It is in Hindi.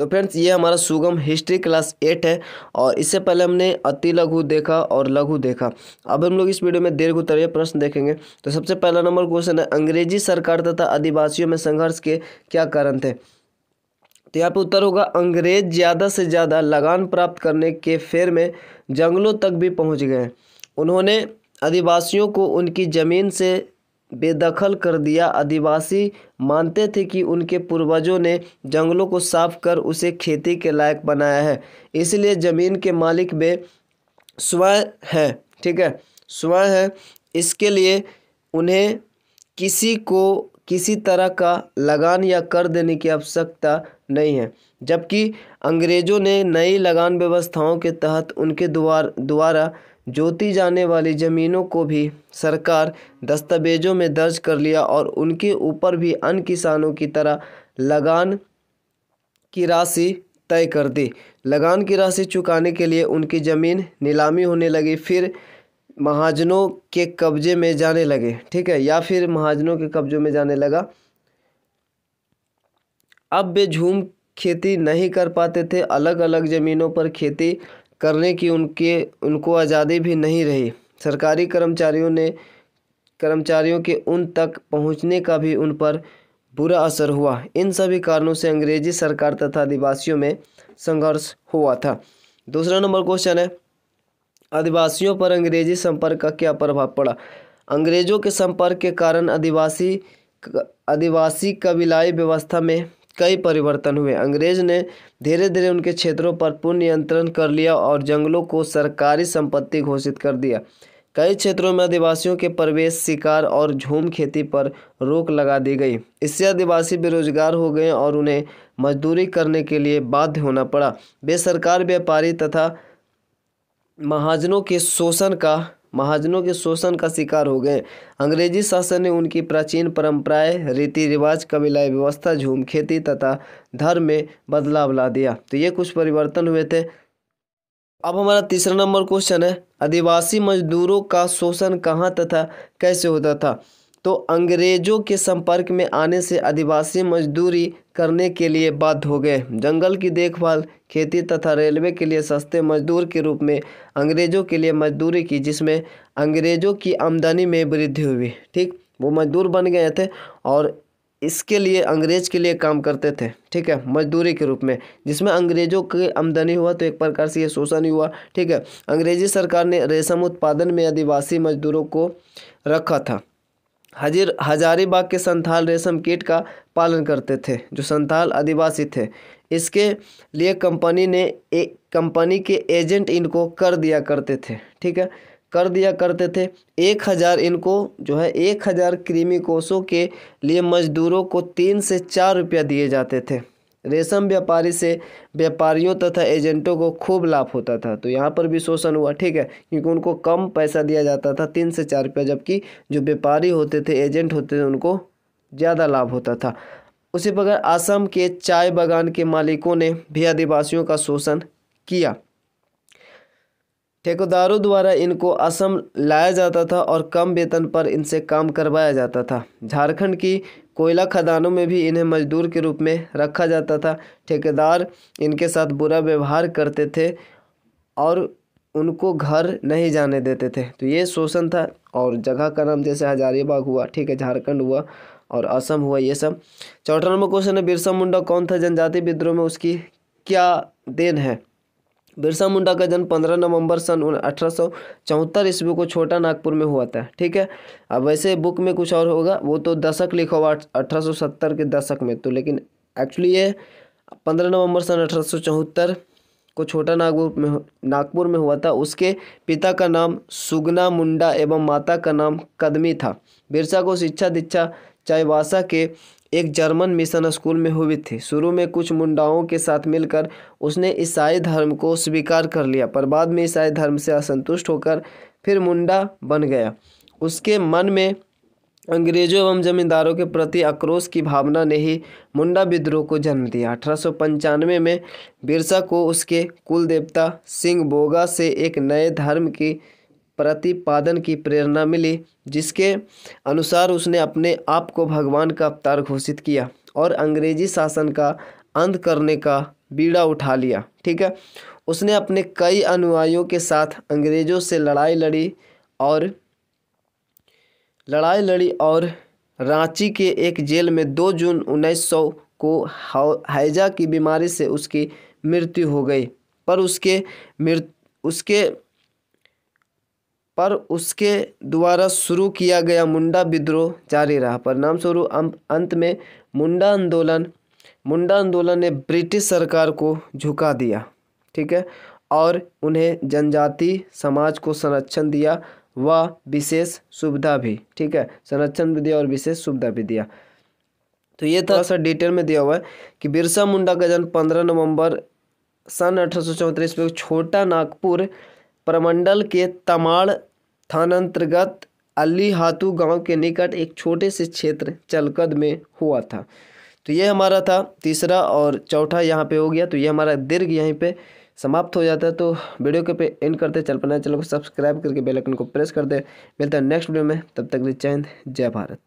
तो फ्रेंड्स ये हमारा सुगम हिस्ट्री क्लास एट है और इससे पहले हमने अति लघु देखा और लघु देखा अब हम लोग इस वीडियो में दीर्घ उत्तरीय प्रश्न देखेंगे तो सबसे पहला नंबर क्वेश्चन है अंग्रेजी सरकार तथा आदिवासियों में संघर्ष के क्या कारण थे तो यहाँ पे उत्तर होगा अंग्रेज ज़्यादा से ज़्यादा लगान प्राप्त करने के फेर में जंगलों तक भी पहुँच गए उन्होंने आदिवासियों को उनकी ज़मीन से बेदखल कर दिया आदिवासी मानते थे कि उनके पूर्वजों ने जंगलों को साफ कर उसे खेती के लायक बनाया है इसलिए ज़मीन के मालिक वे स्वयं हैं ठीक है स्वयं हैं इसके लिए उन्हें किसी को किसी तरह का लगान या कर देने की आवश्यकता नहीं है जबकि अंग्रेज़ों ने नई लगान व्यवस्थाओं के तहत उनके द्वार द्वारा जोती जाने वाली ज़मीनों को भी सरकार दस्तावेज़ों में दर्ज कर लिया और उनके ऊपर भी अन्य किसानों की तरह लगान की राशि तय कर दी लगान की राशि चुकाने के लिए उनकी ज़मीन नीलामी होने लगी फिर महाजनों के कब्जे में जाने लगे ठीक है या फिर महाजनों के कब्जों में जाने लगा अब वे झूम खेती नहीं कर पाते थे अलग अलग ज़मीनों पर खेती करने की उनके उनको आज़ादी भी नहीं रही सरकारी कर्मचारियों ने कर्मचारियों के उन तक पहुंचने का भी उन पर बुरा असर हुआ इन सभी कारणों से अंग्रेजी सरकार तथा आदिवासियों में संघर्ष हुआ था दूसरा नंबर क्वेश्चन है आदिवासियों पर अंग्रेजी संपर्क का क्या प्रभाव पड़ा अंग्रेजों के संपर्क के कारण आदिवासी आदिवासी कबीलाई व्यवस्था में कई परिवर्तन हुए अंग्रेज ने धीरे धीरे उनके क्षेत्रों पर पूर्ण नियंत्रण कर लिया और जंगलों को सरकारी संपत्ति घोषित कर दिया कई क्षेत्रों में आदिवासियों के प्रवेश शिकार और झूम खेती पर रोक लगा दी गई इससे आदिवासी बेरोजगार हो गए और उन्हें मजदूरी करने के लिए बाध्य होना पड़ा बेसरकार व्यापारी तथा महाजनों के शोषण का महाजनों के शोषण का शिकार हो गए अंग्रेजी शासन ने उनकी प्राचीन परंपराएं रीति रिवाज कबीलाई व्यवस्था झूम खेती तथा धर्म में बदलाव ला दिया तो ये कुछ परिवर्तन हुए थे अब हमारा तीसरा नंबर क्वेश्चन है आदिवासी मजदूरों का शोषण कहाँ तथा कैसे होता था तो अंग्रेजों के संपर्क में आने से आदिवासी मजदूरी करने के लिए बाध्य हो गए जंगल की देखभाल खेती तथा रेलवे के लिए सस्ते मजदूर के रूप में अंग्रेज़ों के लिए मजदूरी की जिसमें अंग्रेज़ों की आमदनी में वृद्धि हुई ठीक वो मजदूर बन गए थे और इसके लिए अंग्रेज के लिए काम करते थे ठीक है मजदूरी के रूप में जिसमें अंग्रेजों की आमदनी हुआ तो एक प्रकार से ये शोषण हुआ ठीक है अंग्रेजी सरकार ने रेशम उत्पादन में आदिवासी मजदूरों को रखा था हजीर हजारीबाग के संथाल रेशम कीट का पालन करते थे जो संथाल आदिवासी थे इसके लिए कंपनी ने एक कंपनी के एजेंट इनको कर दिया करते थे ठीक है कर दिया करते थे एक हज़ार इनको जो है एक हज़ार कृमि कोषों के लिए मजदूरों को तीन से चार रुपया दिए जाते थे रेशम व्यापारी से व्यापारियों तथा एजेंटों को खूब लाभ होता था तो यहाँ पर भी शोषण हुआ ठीक है क्योंकि उनको कम पैसा दिया जाता था तीन से चार रुपया जबकि जो व्यापारी होते थे एजेंट होते थे उनको ज़्यादा लाभ होता था उसी प्रकार असम के चाय बागान के मालिकों ने भी आदिवासियों का शोषण किया ठेकेदारों द्वारा इनको असम लाया जाता था और कम वेतन पर इनसे काम करवाया जाता था झारखंड की कोयला खदानों में भी इन्हें मजदूर के रूप में रखा जाता था ठेकेदार इनके साथ बुरा व्यवहार करते थे और उनको घर नहीं जाने देते थे तो ये शोषण था और जगह का नाम जैसे हजारीबाग हुआ ठीक है झारखंड हुआ और असम हुआ ये सब चौथा नंबर क्वेश्चन है बिरसा मुंडा कौन था जनजाति विद्रोह में उसकी क्या देन है बिरसा मुंडा का जन्म पंद्रह नवंबर सन अठारह सौ ईस्वी को छोटा नागपुर में हुआ था ठीक है अब वैसे बुक में कुछ और होगा वो तो दशक लिखा हुआ सत्तर के दशक में तो लेकिन एक्चुअली ये पंद्रह नवंबर सन अठारह को छोटा नागपुर में नागपुर में हुआ था उसके पिता का नाम सुगना मुंडा एवं माता का नाम कदमी था बिरसा को शिक्षा दीक्षा चाईबासा के एक जर्मन मिशन स्कूल में हुई थी शुरू में कुछ मुंडाओं के साथ मिलकर उसने ईसाई धर्म को स्वीकार कर लिया पर बाद में ईसाई धर्म से असंतुष्ट होकर फिर मुंडा बन गया उसके मन में अंग्रेजों एवं जमींदारों के प्रति आक्रोश की भावना ने ही मुंडा विद्रोह को जन्म दिया अठारह में बिरसा को उसके कुल देवता सिंह बोगा से एक नए धर्म की प्रतिपादन की प्रेरणा मिली जिसके अनुसार उसने अपने आप को भगवान का अवतार घोषित किया और अंग्रेजी शासन का अंत करने का बीड़ा उठा लिया ठीक है उसने अपने कई अनुयायियों के साथ अंग्रेज़ों से लड़ाई लड़ी और लड़ाई लड़ी और रांची के एक जेल में दो जून 1900 को हैजा की बीमारी से उसकी मृत्यु हो गई पर उसके मृत उसके पर उसके द्वारा शुरू किया गया मुंडा विद्रोह जारी रहा परिणाम स्वरूप अं-, अंत में मुंडा आंदोलन मुंडा आंदोलन ने ब्रिटिश सरकार को झुका दिया ठीक है और उन्हें जनजाति समाज को संरक्षण दिया व विशेष सुविधा भी ठीक है संरक्षण भी दिया और विशेष सुविधा भी दिया तो ये थोड़ा सा डिटेल में दिया हुआ है कि बिरसा मुंडा का जन्म पंद्रह नवंबर सन अठारह में छोटा नागपुर प्रमंडल के तमाड़ थानांतर्गत अली हाथू गांव के निकट एक छोटे से क्षेत्र चलकद में हुआ था तो ये हमारा था तीसरा और चौथा यहाँ पे हो गया तो ये हमारा दीर्घ यहीं पे समाप्त हो जाता है तो वीडियो के पे एंड करते चल पाना चैनल को सब्सक्राइब करके बेल आइकन को प्रेस कर दे मिलता है नेक्स्ट वीडियो में तब तक लिए जय हिंद जय भारत